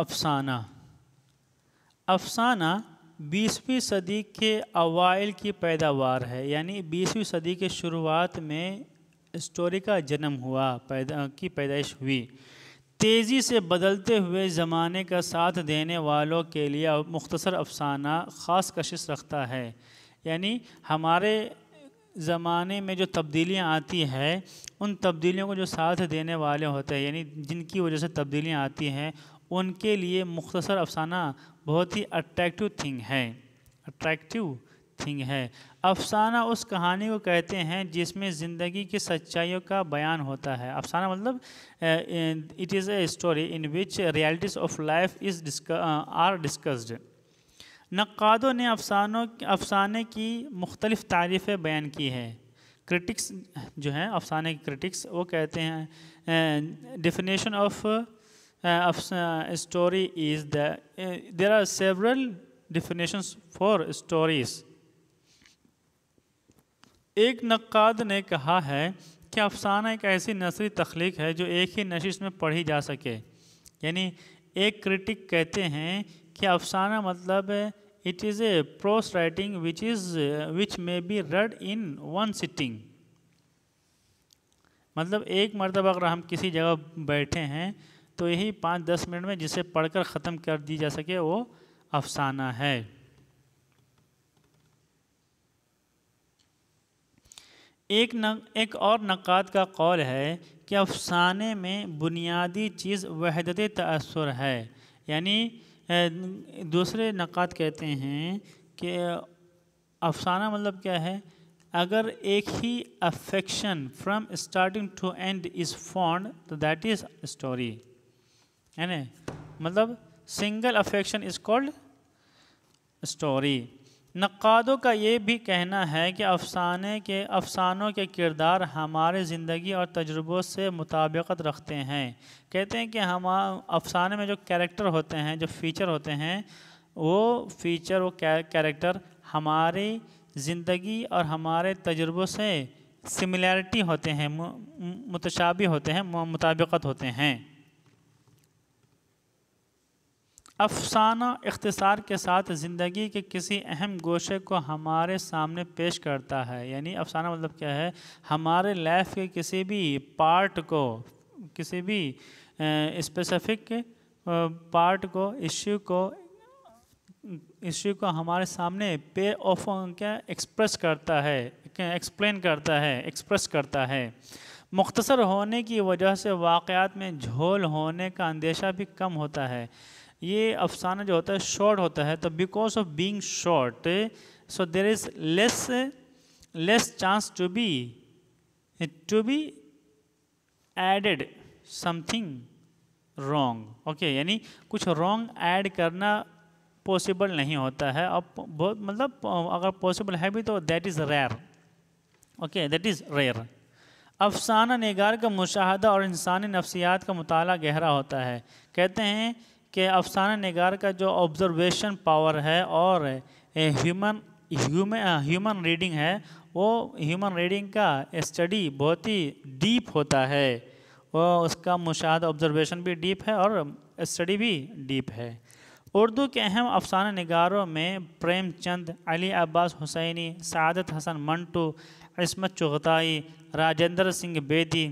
अफसाना अफसाना बीसवीं सदी के अवाइल की पैदावार है यानी बीसवीं सदी के शुरुआत में स्टोरी का जन्म हुआ पैदा की पैदाइश हुई तेज़ी से बदलते हुए ज़माने का साथ देने वालों के लिए मुख्तसर अफसाना ख़ास कशिश रखता है यानी हमारे ज़माने में जो तब्दीलियाँ आती हैं उन तब्दीलियों को जो साथ देने वाले होते हैं यानी जिनकी वजह से तब्दीलियाँ आती हैं उनके लिए मुख्तसर अफसाना बहुत ही अट्रैक्टिव थिंग है अट्रैक्टिव थिंग है अफसाना उस कहानी को कहते हैं जिसमें ज़िंदगी की सच्चाइयों का बयान होता है अफसाना मतलब it is a story in which realities of life is are discussed नक्कादों ने अफसानों अफसाने की मुख्तलिफ़ तारीफ़ें बयान की हैं क्रिटिक्स जो हैं अफसाने के क्रिटिक्स वो कहते हैं definition of Uh, uh, story is the uh, there are several definitions for stories. एक नक्काद ने कहा है कि अफसाना एक ऐसी नसरी तख्लीक है जो एक ही नशिश में पढ़ी जा सके यानी एक क्रिटिक कहते हैं कि अफसाना मतलब it is a prose writing which is which may be read in one sitting मतलब एक मरतबा अगर हम किसी जगह बैठे हैं तो यही पाँच दस मिनट में जिसे पढ़कर ख़त्म कर दी जा सके वो अफसाना है एक न एक और नक़ाद का कौल है कि अफसाने में बुनियादी चीज़ वहदत तसर है यानी दूसरे नक़ाद कहते हैं कि अफसाना मतलब क्या है अगर एक ही affection from starting to end is found तो दैट इज़ स्टोरी है ना मतलब single affection is called story नक़ादों का ये भी कहना है कि अफसाने के अफसानों के किरदार हमारे ज़िंदगी और तजुर्बों से मुताबिकत रखते हैं कहते हैं कि हम अफसाने में जो कैरेक्टर होते हैं जो फ़ीचर होते हैं वो फ़ीचर वो कैरेक्टर हमारी ज़िंदगी और हमारे तजुर्बों से सिमिलैरिटी होते हैं मुतशाबी होते हैं मुताबिकत होते हैं अफसाना अख्तसार के साथ ज़िंदगी के किसी अहम गोशे को हमारे सामने पेश करता है यानी अफसाना मतलब क्या है हमारे लाइफ के किसी भी पार्ट को किसी भी स्पेसिफिक पार्ट को इश्यू को इश्यू को हमारे सामने पे ऑफ क्या एक्सप्रेस करता है एक्सप्लेन करता है एक्सप्रेस करता है मुख्तसर होने की वजह से वाक़ात में झोल होने का अंदेशा भी कम होता है ये अफसाना जो होता है शॉर्ट होता है तो because of being short so there is less less chance to be to be added something wrong okay यानी कुछ रॉन्ग ऐड करना पॉसिबल नहीं होता है अब बहुत मतलब अगर पॉसिबल है भी तो that is rare okay that is rare अफसाना नगार का मुशाह और इंसानी नफसियात का मताल गहरा होता है कहते हैं कि अफसाना नगार का जो ऑब्ज़र्वेशन पावर है और ह्यूमन ह्यूमन ह्यूमन रीडिंग है वो ह्यूमन रीडिंग का स्टडी बहुत ही डीप होता है वो उसका मुशाह ऑब्ज़र्वेशन भी डीप है और स्टडी भी डीप है उर्दू के अहम अफसाना नगारों में प्रेमचंद अली अब्बास हुसैनी सदत हसन मंटू इसमत चुगताई राजेंद्र सिंह बेदी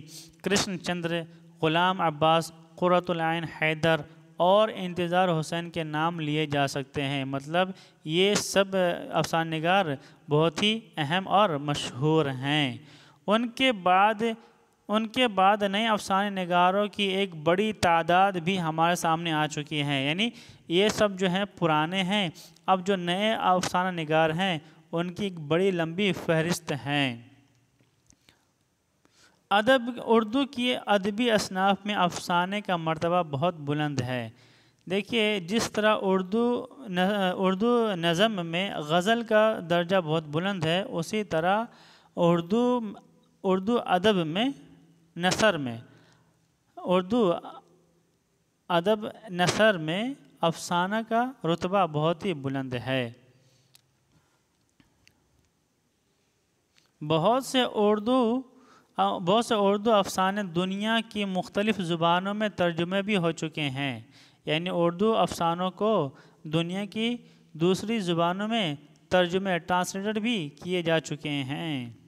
कृष्ण चंद्र ग़ुलाम अब्बास क़ुरतुल्न हैदर और इंतज़ार हुसैन के नाम लिए जा सकते हैं मतलब ये सब अफसान नगार बहुत ही अहम और मशहूर हैं उनके बाद उनके बाद नए अफसान नगारों की एक बड़ी तादाद भी हमारे सामने आ चुकी है यानी ये सब जो हैं पुराने हैं अब जो नए अफसाना नगार हैं उनकी एक बड़ी लंबी फहरिस्त हैं अदब उर्दू की अदबी असनाफ में अफसाने का मरतबा बहुत बुलंद है देखिए जिस तरह उर्दू न, उर्दू नज़म में गज़ल का दर्जा बहुत बुलंद है उसी तरह उर्दू उर्दू अदब में नसर में उर्दू अदब नसर में अफसाना का रुतबा बहुत ही बुलंद है बहुत से उर्दू हाँ, बहुत से उर्दू अफसाने दुनिया की मुख्तलिफ़ ज़ुबानों में तर्जुमे भी हो चुके हैं यानी उर्दू अफसानों को दुनिया की दूसरी ज़ुबानों में तर्जुमे ट्रांसलेटर भी किए जा चुके हैं